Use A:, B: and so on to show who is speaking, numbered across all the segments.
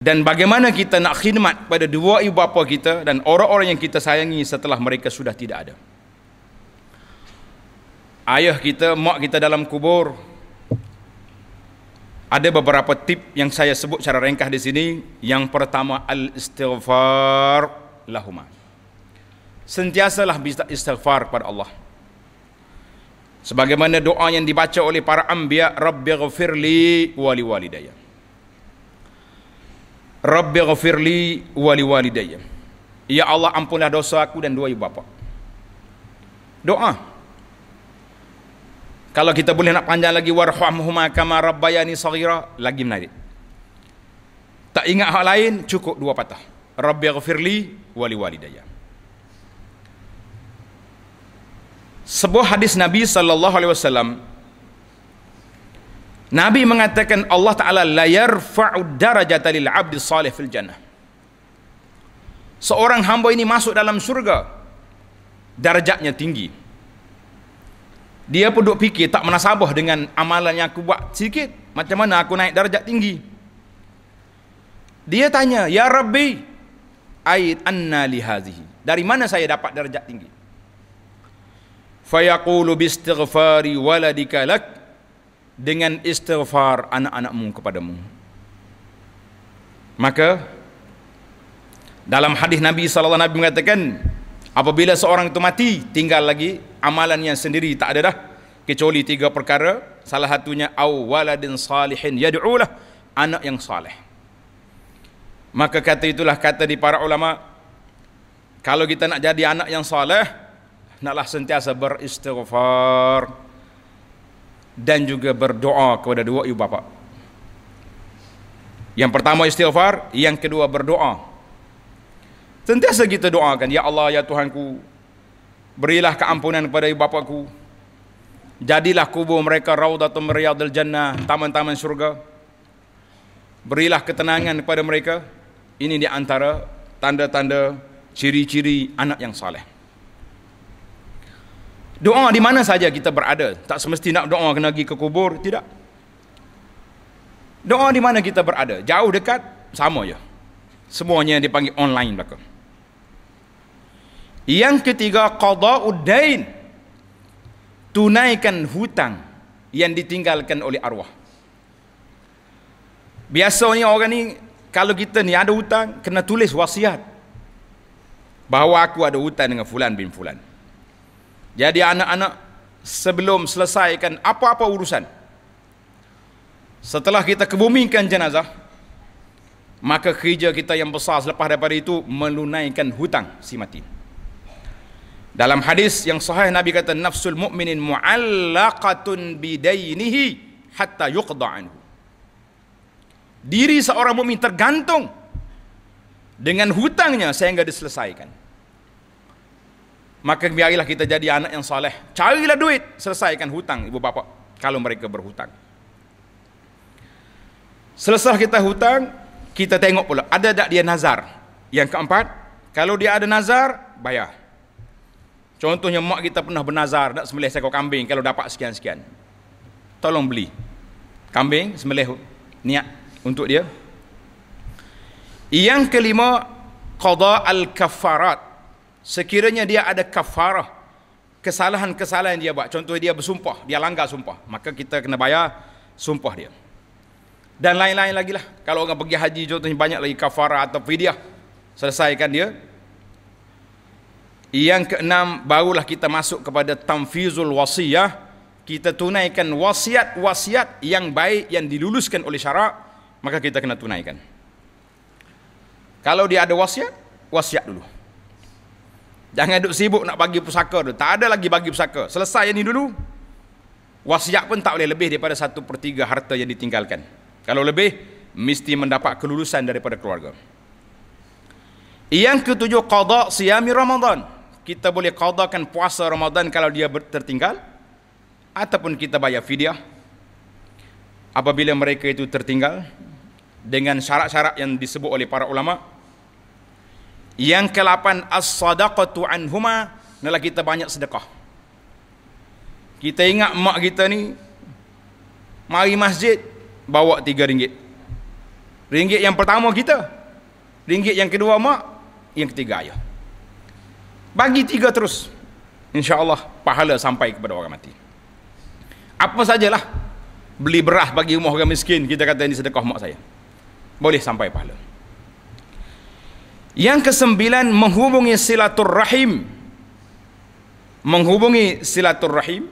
A: dan bagaimana kita nak khidmat pada dua ibu bapa kita dan orang-orang yang kita sayangi setelah mereka sudah tidak ada ayah kita, mak kita dalam kubur ada beberapa tip yang saya sebut secara ringkas di sini yang pertama al-istighfar lahumah sentiasalah bisa istighfar kepada Allah sebagaimana doa yang dibaca oleh para ambiya rabbi ghafirli wali walidayah Rabbi ghafirli wali walidayya. Ya Allah ampunlah dosa aku dan dua ibu bapa. Doa. Kalau kita boleh nak panjang lagi warhamhuma kama rabbayani saghira lagi menarik. Tak ingat hal lain cukup dua patah. Rabbi ghafirli wali walidayya. Sebuah hadis Nabi sallallahu alaihi wasallam Nabi mengatakan Allah Ta'ala la yarfa'u darajata lil abdi salih fil jannah. Seorang hamba ini masuk dalam surga, Darajatnya tinggi. Dia pun duk fikir tak menasabah dengan amalan yang aku buat sikit. Macam mana aku naik darajat tinggi. Dia tanya, Ya Rabbi, Ayat anna lihazihi. Dari mana saya dapat darajat tinggi? Fayaqulu bistighfari waladika lak dengan istighfar anak-anakmu kepadamu. Maka dalam hadis Nabi sallallahu alaihi wasallam mengatakan apabila seorang itu mati tinggal lagi amalan yang sendiri tak ada dah kecuali tiga perkara salah satunya aw waladin salihin yad'ulah anak yang saleh. Maka kata itulah kata di para ulama kalau kita nak jadi anak yang saleh naklah sentiasa beristighfar dan juga berdoa kepada dua ibu bapa. Yang pertama istighfar, yang kedua berdoa. Sentiasa kita doakan, Ya Allah, Ya Tuhanku, berilah keampunan kepada ibu bapaku. Jadilah kubur mereka rawdatum riyadil jannah, taman-taman syurga. Berilah ketenangan kepada mereka. Ini di antara tanda-tanda ciri-ciri anak yang saleh. Doa di mana saja kita berada. Tak semesti nak doa kena pergi ke kubur. Tidak. Doa di mana kita berada. Jauh dekat, sama je. Semuanya dipanggil online belakang. Yang ketiga, qada'uddain. Tunaikan hutang yang ditinggalkan oleh arwah. Biasanya orang ni kalau kita ni ada hutang kena tulis wasiat bahawa aku ada hutang dengan fulan bin fulan. Jadi anak-anak sebelum selesaikan apa-apa urusan Setelah kita kebumikan jenazah Maka kerja kita yang besar selepas daripada itu Melunaikan hutang si mati Dalam hadis yang sahih Nabi kata Nafsul mu'minin muallakatun bidainihi hatta yuqda'anhu Diri seorang mu'min tergantung Dengan hutangnya sehingga diselesaikan Maka biarlah kita jadi anak yang soleh. Carilah duit, selesaikan hutang ibu bapa kalau mereka berhutang. Selesai kita hutang, kita tengok pula ada tak dia nazar. Yang keempat, kalau dia ada nazar, bayar. Contohnya mak kita pernah bernazar nak sembelih seekor kambing kalau dapat sekian-sekian. Tolong beli kambing sembelih niat untuk dia. Yang kelima qada al-kaffarat sekiranya dia ada kafarah kesalahan-kesalahan dia buat contoh dia bersumpah dia langgar sumpah maka kita kena bayar sumpah dia dan lain-lain lagi lah kalau orang pergi haji contohnya banyak lagi kafarah atau fidyah selesaikan dia yang keenam barulah kita masuk kepada tamfizul wasiyah kita tunaikan wasiat-wasiat yang baik yang diluluskan oleh syarak maka kita kena tunaikan kalau dia ada wasiat wasiat dulu Jangan duduk sibuk nak bagi pusaka tu. Tak ada lagi bagi pusaka. Selesai yang ni dulu. Wasiat pun tak boleh lebih daripada satu per tiga harta yang ditinggalkan. Kalau lebih, mesti mendapat kelulusan daripada keluarga. Yang ketujuh, qadak siyami Ramadan. Kita boleh qadakan puasa Ramadan kalau dia tertinggal. Ataupun kita bayar fidyah. Apabila mereka itu tertinggal. Dengan syarat-syarat yang disebut oleh para ulama' Yang ke-8 as-sadaqatu anhuma, nelah kita banyak sedekah. Kita ingat mak kita ni mari masjid bawa 3 ringgit. Ringgit yang pertama kita. Ringgit yang kedua mak, yang ketiga ayah. Bagi tiga terus. Insya-Allah pahala sampai kepada orang mati. Apa sajalah beli beras bagi rumah orang miskin kita kata ini sedekah mak saya. Boleh sampai pahala. Yang kesembilan menghubungi silaturrahim. Menghubungi silaturrahim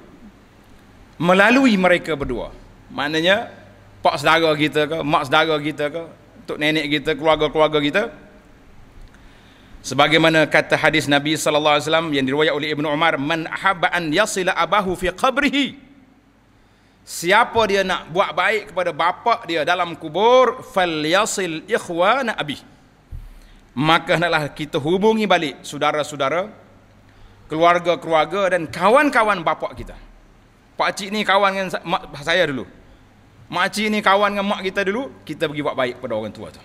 A: melalui mereka berdua. Maknanya pak saudara kita ke, mak saudara kita ke, tok nenek kita, keluarga-keluarga kita. Sebagaimana kata hadis Nabi sallallahu alaihi wasallam yang diriwayat oleh Ibnu Umar, "Man ahabba an yasila abahu fi qabrihi." Siapa dia nak buat baik kepada bapak dia dalam kubur, "Falyasil ikhwana abih." maka hendaklah kita hubungi balik saudara-saudara, keluarga-keluarga dan kawan-kawan bapak kita. Pak cik ni kawan dengan saya dulu. Mak cik ni kawan dengan mak kita dulu, kita pergi buat baik pada orang tua tu.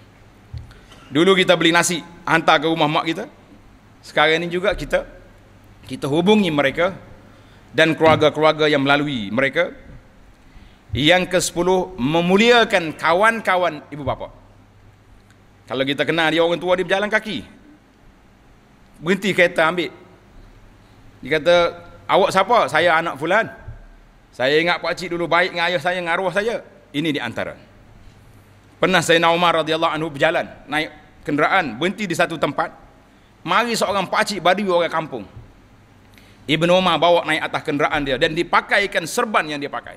A: Dulu kita beli nasi hantar ke rumah mak kita. Sekarang ni juga kita kita hubungi mereka dan keluarga-keluarga yang melalui mereka. Yang ke-10 memuliakan kawan-kawan ibu bapa. Kalau kita kenal dia orang tua dia berjalan kaki. Berhenti kereta ambil. Dia kata, awak siapa? Saya anak fulan. Saya ingat pak cik dulu baik dengan ayah saya, dengan arwah saya. Ini di antara. Pernah saya Umar radhiyallahu anhu berjalan, naik kenderaan, berhenti di satu tempat. Mari seorang pak cik badui orang kampung. Ibn Umar bawa naik atas kenderaan dia dan dipakaikan serban yang dia pakai.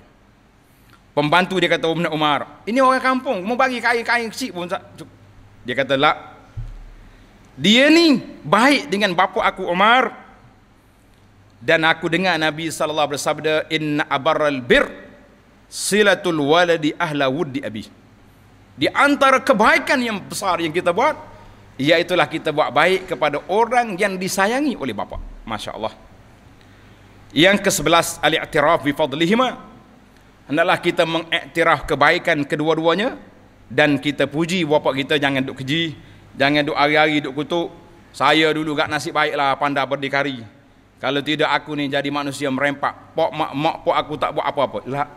A: Pembantu dia kata Ibn Umar, ini orang kampung, mau bagi kain-kain kecil pun tak dia kata lah Dia ni baik dengan bapa aku Omar Dan aku dengar Nabi SAW bersabda Inna abaral bir Silatul waladi ahla wuddi abi Di antara kebaikan yang besar yang kita buat Iaitulah kita buat baik kepada orang yang disayangi oleh bapa Masya Allah Yang ke sebelas Al-i'tiraf bifadlihima kita mengiktiraf kebaikan kedua-duanya dan kita puji bapak kita jangan duk keji jangan duk hari-hari duk kutuk saya dulu gak nasib baiklah pandai berdikari kalau tidak aku ni jadi manusia merempak pok mak mak pok aku tak buat apa-apa lah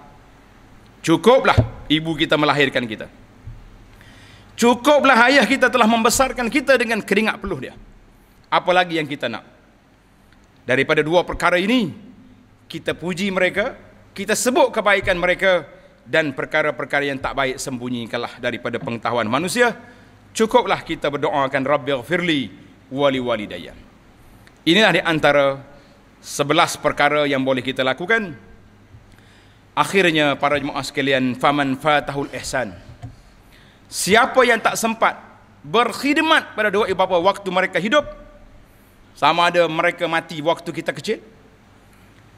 A: cukuplah ibu kita melahirkan kita cukuplah ayah kita telah membesarkan kita dengan keringat peluh dia apalagi yang kita nak daripada dua perkara ini kita puji mereka kita sebut kebaikan mereka dan perkara-perkara yang tak baik sembunyikanlah daripada pengetahuan manusia. Cukuplah kita berdoakan Rabbil Firli wali wali daya. Inilah di antara sebelas perkara yang boleh kita lakukan. Akhirnya para jemaah sekalian, faman fatahul ihsan. Siapa yang tak sempat berkhidmat pada dua ibu bapa waktu mereka hidup, sama ada mereka mati waktu kita kecil,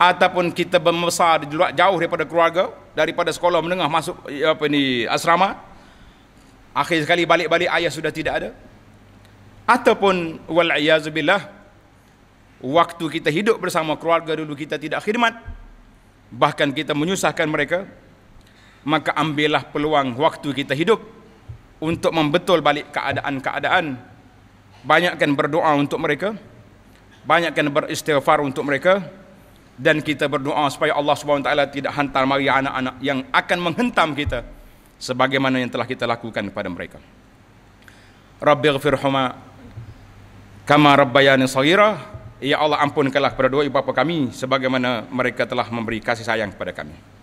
A: ataupun kita membesar jauh daripada keluarga daripada sekolah menengah masuk eh, apa ni asrama akhir sekali balik-balik ayah sudah tidak ada ataupun wal iazubillah waktu kita hidup bersama keluarga dulu kita tidak khidmat bahkan kita menyusahkan mereka maka ambillah peluang waktu kita hidup untuk membetul balik keadaan-keadaan banyakkan berdoa untuk mereka banyakkan beristighfar untuk mereka dan kita berdoa supaya Allah Subhanahu Wa Taala tidak hantar mari anak-anak yang akan menghentam kita sebagaimana yang telah kita lakukan kepada mereka. Rabbil ghafirhuma kama rabbayani sawira, Ya Allah ampunkanlah kepada dua ibu bapa kami sebagaimana mereka telah memberi kasih sayang kepada kami.